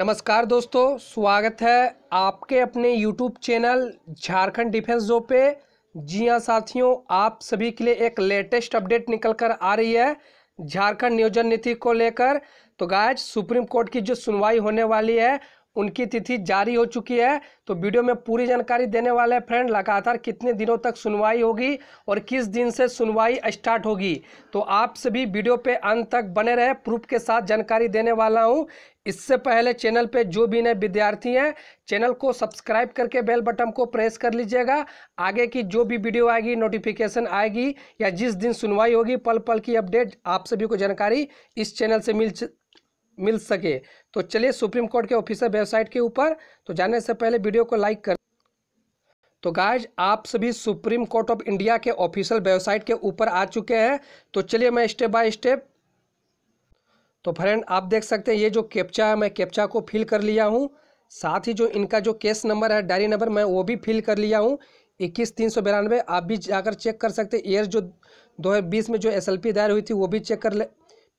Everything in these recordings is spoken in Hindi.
नमस्कार दोस्तों स्वागत है आपके अपने YouTube चैनल झारखंड डिफेंस जो पे जी हाँ साथियों आप सभी के लिए एक लेटेस्ट अपडेट निकल कर आ रही है झारखंड नियोजन नीति को लेकर तो गायज सुप्रीम कोर्ट की जो सुनवाई होने वाली है उनकी तिथि जारी हो चुकी है तो वीडियो में पूरी जानकारी देने वाले हैं फ्रेंड लगातार कितने दिनों तक सुनवाई होगी और किस दिन से सुनवाई स्टार्ट होगी तो आप सभी वीडियो पे अंत तक बने रहे प्रूफ के साथ जानकारी देने वाला हूँ इससे पहले चैनल पे जो भी नए विद्यार्थी हैं चैनल को सब्सक्राइब करके बेल बटन को प्रेस कर लीजिएगा आगे की जो भी वीडियो आएगी नोटिफिकेशन आएगी या जिस दिन सुनवाई होगी पल पल की अपडेट आप सभी को जानकारी इस चैनल से मिल मिल सके तो चलिए सुप्रीम कोर्ट के ऑफिसर वेबसाइट के ऊपर तो जाने से पहले वीडियो को लाइक कर तो गाइज आप सभी सुप्रीम कोर्ट ऑफ इंडिया के ऑफिशियल वेबसाइट के ऊपर आ चुके हैं तो चलिए मैं स्टेप बाय स्टेप तो फ्रेंड आप देख सकते हैं ये जो कैप्चा है मैं कैप्चा को फिल कर लिया हूँ साथ ही जो इनका जो केस नंबर है डायरी नंबर मैं वो भी फिल कर लिया हूँ इक्कीस तीन सौ बिरानवे आप भी जाकर चेक कर सकते हैं ईयर जो बीस में जो एसएलपी दायर हुई थी वो भी चेक कर ले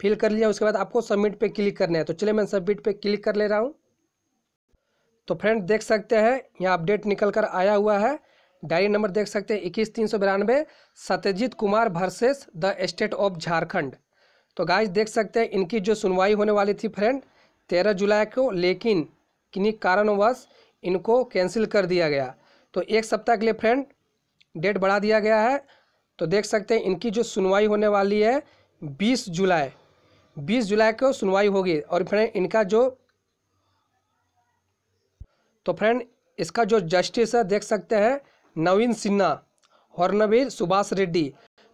फिल कर लिया उसके बाद आपको सबमिट पे क्लिक करना है तो चलिए मैं सबमिट पे क्लिक कर ले रहा हूँ तो फ्रेंड देख सकते हैं यहाँ अपडेट निकल कर आया हुआ है डायरी नंबर देख सकते हैं इक्कीस तीन सौ बिरानवे Satyajit Kumar versus the state of Jharkhand तो गाइस देख सकते हैं इनकी जो सुनवाई होने वाली थी फ्रेंड तेरह जुलाई को लेकिन किन्हीं कारणवश इनको कैंसिल कर दिया गया तो एक सप्ताह के लिए फ्रेंड डेट बढ़ा दिया गया है तो देख सकते हैं इनकी जो सुनवाई होने वाली है बीस जुलाई बीस जुलाई को सुनवाई होगी और फ्रेंड इनका जो तो फ्रेंड इसका जो जस्टिस है देख सकते हैं नवीन सिन्हा हॉर्नवीर सुभाष रेड्डी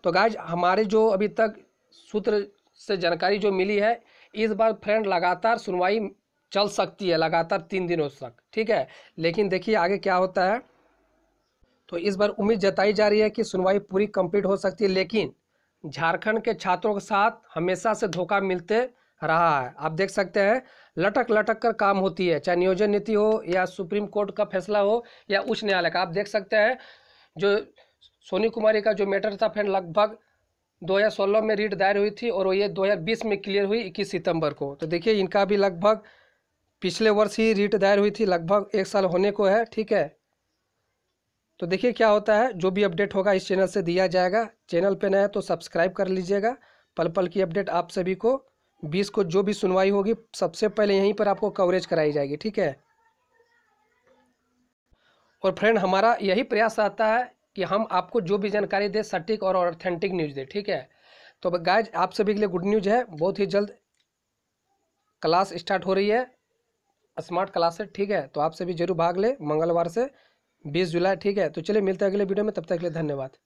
तो गाइज हमारे जो अभी तक सूत्र से जानकारी जो मिली है इस बार फ्रेंड लगातार सुनवाई चल सकती है लगातार तीन दिनों तक ठीक है लेकिन देखिए आगे क्या होता है तो इस बार उम्मीद जताई जा रही है कि सुनवाई पूरी कंप्लीट हो सकती है लेकिन झारखंड के छात्रों के साथ हमेशा से धोखा मिलते रहा है आप देख सकते हैं लटक लटक कर काम होती है चाहे नियोजन नीति हो या सुप्रीम कोर्ट का फैसला हो या उच्च न्यायालय का आप देख सकते हैं जो सोनी कुमारी का जो मैटर था फ्रेंड लगभग 2016 में रीट दायर हुई थी और ये 2020 में क्लियर हुई 21 सितंबर को तो देखिए इनका भी लगभग पिछले वर्ष ही रीट दायर हुई थी लगभग एक साल होने को है ठीक है तो देखिए क्या होता है जो भी अपडेट होगा इस चैनल से दिया जाएगा चैनल पे नया तो सब्सक्राइब कर लीजिएगा पल पल की अपडेट आप सभी को बीस को जो भी सुनवाई होगी सबसे पहले यहीं पर आपको कवरेज कराई जाएगी ठीक है और फ्रेंड हमारा यही प्रयास आता है कि हम आपको जो भी जानकारी दें सटीक और ऑथेंटिक न्यूज़ दे ठीक है तो गाइज आप सभी के लिए गुड न्यूज़ है बहुत ही जल्द क्लास स्टार्ट हो रही है स्मार्ट क्लासेस ठीक है तो आप सभी जरूर भाग ले मंगलवार से बीस जुलाई ठीक है तो चलिए मिलते हैं अगले वीडियो में तब तक के लिए धन्यवाद